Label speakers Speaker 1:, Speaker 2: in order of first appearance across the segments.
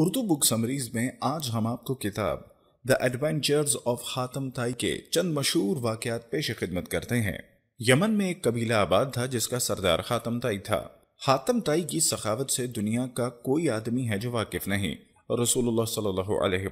Speaker 1: Urdu book summaries में आज हम आपको किताब द एडवेंचर्स ऑफ हातम ताई के चंद मशहूर वाकयात पेश खिदमत करते हैं यमन में एक कबीला आबाद था जिसका सरदार हातम ताई था हातम ताई की सखावत से दुनिया का कोई आदमी है जो वाकिफ नहीं रसूलुल्लाह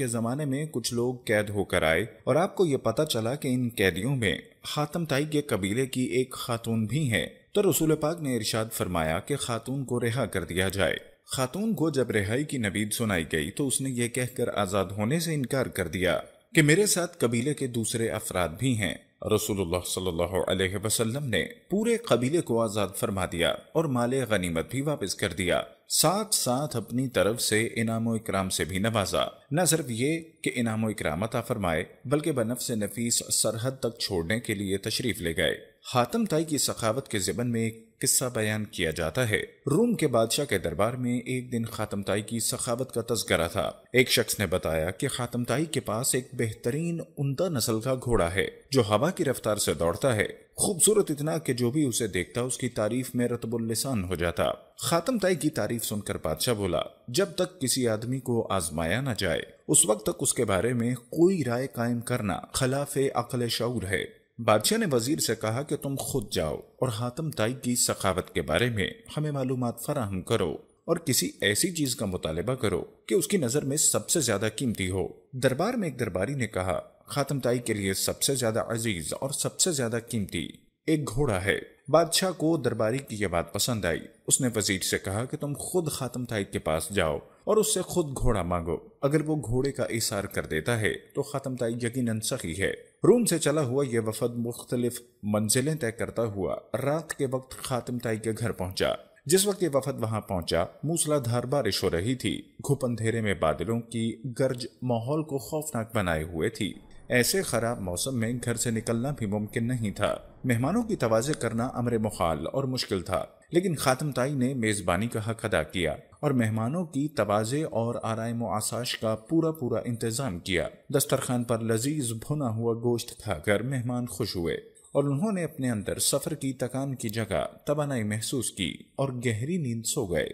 Speaker 1: के ज़माने में कुछ लोग कैद होकर आए और आपको ये पता चला कि इन कैदियों में हातम ताई के कबीले की एक खातून भी है तो रसूल पाक ने इरशाद फरमाया कि खातून को रिहा कर दिया जाए खातून को जब रिहाई की नबीद सुनाई गई तो उसने ये कहकर आज़ाद होने से इनकार कर दिया कि मेरे साथ कबीले के दूसरे अफराद भी हैं रसूलुल्लाह सल्लल्लाहु अलैहि वसल्लम ने पूरे कबीले को आज़ाद फरमा दिया और माल गनीमत भी वापस कर दिया साथ साथ अपनी तरफ से इनाम इकराम से भी नवाजा न सिर्फ ये कि इनाम इकराम अता फरमाए बल्कि बनफ से नफीस सरहद तक छोड़ने के लिए तशरीफ ले गए हातम ताई की सखावत के जिबन में एक किस्सा बयान किया जाता है रूम के बादशाह के दरबार में एक दिन खातम ताई की सखावत का तस्करा था एक शख्स ने बताया कि खातम ताई के पास एक बेहतरीन उमदा नस्ल का घोड़ा है जो हवा की रफ्तार से दौड़ता है खूबसूरत इतना कि जो भी उसे देखता उसकी तारीफ में रतबुल्लिसान हो जाता खातम ताई की तारीफ सुनकर बादशाह बोला जब तक किसी आदमी को आजमाया ना जाए उस वक्त तक उसके बारे में कोई राय कायम करना खिलाफ अकल शौर है बादशाह ने वजीर से कहा कि तुम खुद जाओ और हातम ताई की सखावत के बारे में हमें मालूम फराहम करो और किसी ऐसी चीज का मुतालबा करो कि उसकी नज़र में सबसे ज़्यादा कीमती हो दरबार में एक दरबारी ने कहा खातम ताई के लिए सबसे ज़्यादा अजीज और सबसे ज़्यादा कीमती एक घोड़ा है बादशाह को दरबारी की यह बात पसंद आई उसने वजीर से कहा कि तुम खुद खातम ताई के पास जाओ और उससे खुद घोड़ा मांगो अगर वो घोड़े का इशार कर देता है तो तय यकीन सही है रोम से चला हुआ यह वफद मुख्तलिफ मंजिलें तय करता हुआ रात के वक्त ताई के घर पहुंचा जिस वक्त ये वफद वहां पहुंचा मूसलाधार बारिश हो रही थी घुप अंधेरे में बादलों की गर्ज माहौल को खौफनाक बनाए हुए थी ऐसे खराब मौसम में घर से निकलना भी मुमकिन नहीं था मेहमानों की तोजे करना अमर मुखाल और मुश्किल था लेकिन ताई ने मेज़बानी का हक अदा किया और मेहमानों की तोज़े और आराय आसाश का पूरा पूरा इंतज़ाम किया दस्तरखान पर लजीज भुना हुआ गोश्त खाकर मेहमान खुश हुए और उन्होंने अपने अंदर सफ़र की तकान की जगह तबानाई महसूस की और गहरी नींद सो गए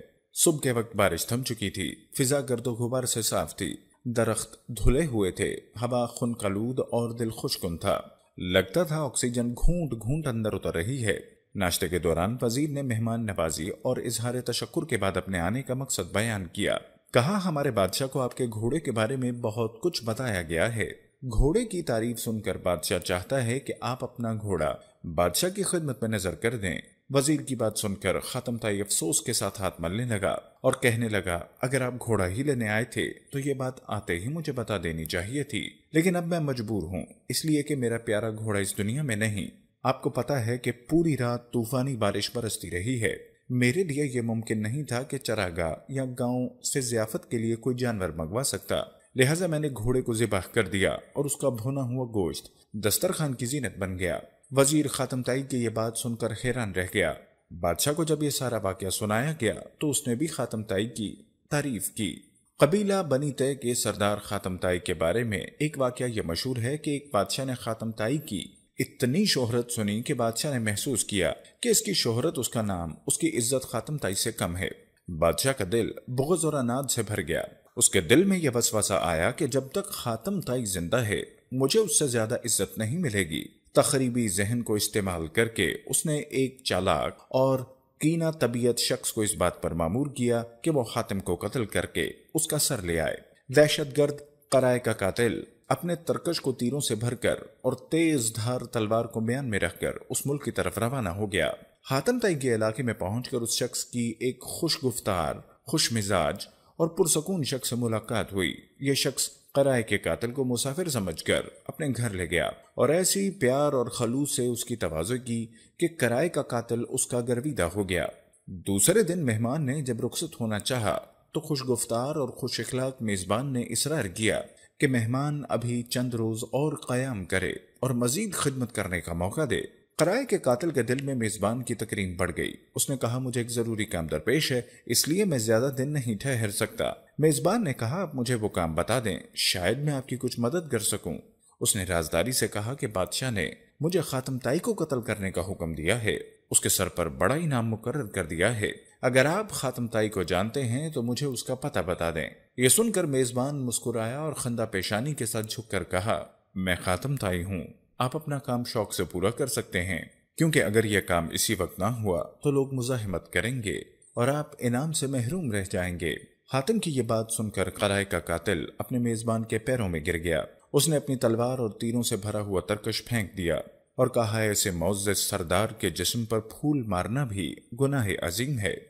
Speaker 1: सुबह के वक्त बारिश थम चुकी थी फिजा गर्दो गुबार से साफ थी दरख्त धुले हुए थे हवा खुन कलूद और दिल खुशकुन था लगता था ऑक्सीजन घूंट घूंट अंदर उतर रही है नाश्ते के दौरान वजीर ने मेहमान नवाजी और इजहार तशक् के बाद अपने आने का मकसद बयान किया कहा हमारे बादशाह को आपके घोड़े के बारे में बहुत कुछ बताया गया है घोड़े की तारीफ सुनकर बादशाह चाहता है कि आप अपना घोड़ा बादशाह की खिदमत में नजर कर दें वजीर की बात सुनकर खत्म ताई अफसोस के साथ हाथ मलने लगा और कहने लगा अगर आप घोड़ा ही लेने आए थे तो ये बात आते ही मुझे बता देनी चाहिए थी लेकिन अब मैं मजबूर हूँ इसलिए कि मेरा प्यारा घोड़ा इस दुनिया में नहीं आपको पता है कि पूरी रात तूफानी बारिश बरसती रही है मेरे लिए यह मुमकिन नहीं था कि चरागा या गाँव से जियाफत के लिए कोई जानवर मंगवा सकता लिहाजा मैंने घोड़े को जिबाह कर दिया और उसका भुना हुआ गोश्त दस्तरखान की जीनत बन गया वजीर खातम ताई की यह बात सुनकर हैरान रह गया बादशाह को जब यह सारा वाक्य सुनाया गया तो उसने भी खातम ताई की तारीफ की कबीला बनी तय के सरदार खातम ताई के बारे में एक वाक्य यह मशहूर है कि एक बादशाह ने खातम ताई की इतनी शोहरत सुनी कि बादशाह ने महसूस किया कि इसकी शोहरत उसका नाम उसकी इज्जत खातम ताई से कम है बादशाह का दिल बुगज और अनाज से भर गया उसके दिल में यह बसवासा आया कि जब तक खातम ताई जिंदा है मुझे उससे ज्यादा इज्जत नहीं मिलेगी तकरीबी जहन को इस्तेमाल करके उसने एक चालाक और कीना तबीयत शख्स को इस बात पर मामूर किया कि वो हातिम को कत्ल करके उसका सर ले आए दहशत गर्द कराए का कातिल अपने तरकश को तीरों से भरकर और तेज धार तलवार को बयान में रखकर उस मुल्क की तरफ रवाना हो गया हातम तैगे इलाके में पहुंचकर उस शख्स की एक खुश गुफ्तार खुश मिजाज और पुरसकून शख्स से मुलाकात हुई यह शख्स कराए के कातल को मुसाफिर समझकर अपने घर ले गया और ऐसी प्यार और खलूस से उसकी तोज़ो की कि कराए का कातल उसका गर्विदा हो गया दूसरे दिन मेहमान ने जब रुखसत होना चाहा तो खुशगुफ्तार और खुश अखलाक मेज़बान ने इसरार किया कि मेहमान अभी चंद रोज़ और क़याम करे और मज़ीद खिदमत करने का मौका दे कराए के कातल के दिल में मेज़बान की तकरीन बढ़ गई उसने कहा मुझे एक ज़रूरी काम दरपेश है इसलिए मैं ज़्यादा दिन नहीं ठहर सकता मेजबान ने कहा आप मुझे वो काम बता दें शायद मैं आपकी कुछ मदद कर सकूं उसने राजदारी से कहा कि बादशाह ने मुझे ताई को कत्ल करने का हुक्म दिया है उसके सर पर बड़ा इनाम मुकर कर दिया है अगर आप ताई को जानते हैं तो मुझे उसका पता बता दें ये सुनकर मेजबान मुस्कुराया और खंदा पेशानी के साथ झुक कर कहा मैं ताई हूँ आप अपना काम शौक से पूरा कर सकते हैं क्योंकि अगर यह काम इसी वक्त ना हुआ तो लोग मुजाहमत करेंगे और आप इनाम से महरूम रह जाएंगे हातिम की ये बात सुनकर कराए का कातिल अपने मेजबान के पैरों में गिर गया उसने अपनी तलवार और तीरों से भरा हुआ तरकश फेंक दिया और कहा है ऐसे मोज सरदार के जिस्म पर फूल मारना भी गुनाह अजीम है